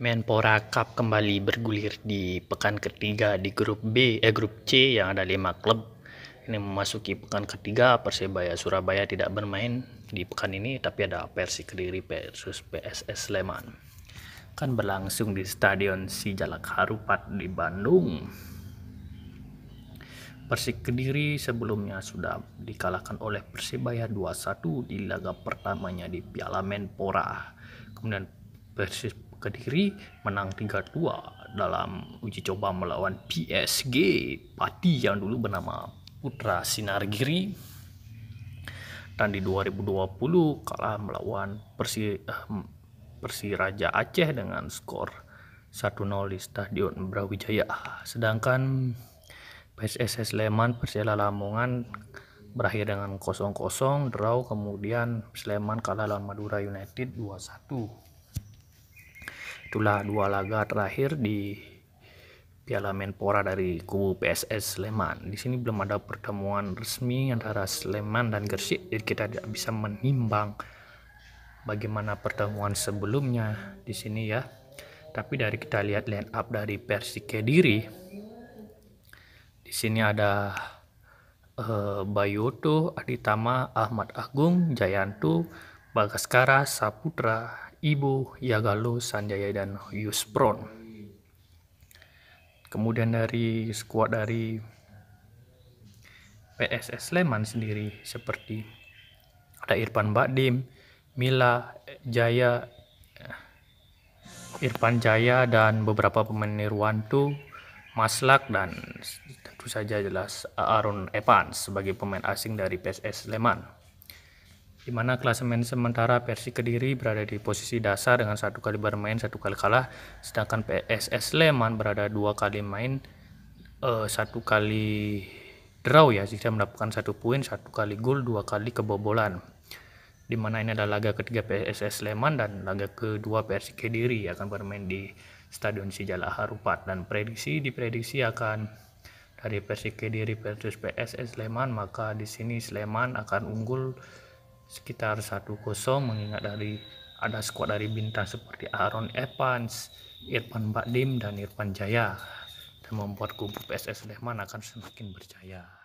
Menpora Cup kembali bergulir di pekan ketiga di grup B eh grup C yang ada lima klub. Ini memasuki pekan ketiga Persebaya Surabaya tidak bermain di pekan ini tapi ada Persi Kediri versus PSS Sleman. Kan berlangsung di Stadion Sijalak Harupat di Bandung. Persik Kediri sebelumnya sudah dikalahkan oleh Persebaya 2-1 di laga pertamanya di Piala Menpora. Kemudian Persib Kediri menang 3-2 dalam uji coba melawan PSG Pati yang dulu bernama Putra Sinar Giri dan di 2020 kalah melawan Persi eh, Persiraja Aceh dengan skor 1-0 di Stadion Brawijaya. Sedangkan PSS Sleman Persela Lamongan berakhir dengan 0-0 draw kemudian Sleman kalah lawan Madura United 2-1 itulah dua laga terakhir di Piala Menpora dari kubu PSS Sleman. Di sini belum ada pertemuan resmi antara Sleman dan Gersik, jadi kita tidak bisa menimbang bagaimana pertemuan sebelumnya di sini ya. Tapi dari kita lihat line up dari Persik Kediri, di sini ada uh, eh, Bayoto, Aditama, Ahmad Agung, Jayanto, Bagaskara Saputra, Ibu Yagalo Sanjaya dan Yuspron. Kemudian dari skuad dari PSS Sleman sendiri seperti ada Irfan Bakdim, Mila Jaya, Irfan Jaya dan beberapa pemain Nirwanto, Maslak dan tentu saja jelas Arun Evans sebagai pemain asing dari PSS Sleman di mana klasemen sementara Persi Kediri berada di posisi dasar dengan satu kali bermain satu kali kalah, sedangkan PSS Sleman berada dua kali main uh, satu kali draw ya jika mendapatkan satu poin satu kali gol dua kali kebobolan di mana ini adalah laga ketiga PSS Sleman dan laga kedua Persi Kediri akan bermain di Stadion Sijala Harupat dan prediksi diprediksi akan dari Persi Kediri versus PSS Sleman maka di sini Sleman akan unggul sekitar 1-0 mengingat dari ada skuad dari bintang seperti Aaron Evans, Irfan Bakdim dan Irfan Jaya dan membuat kubu PSS Sleman akan semakin berjaya.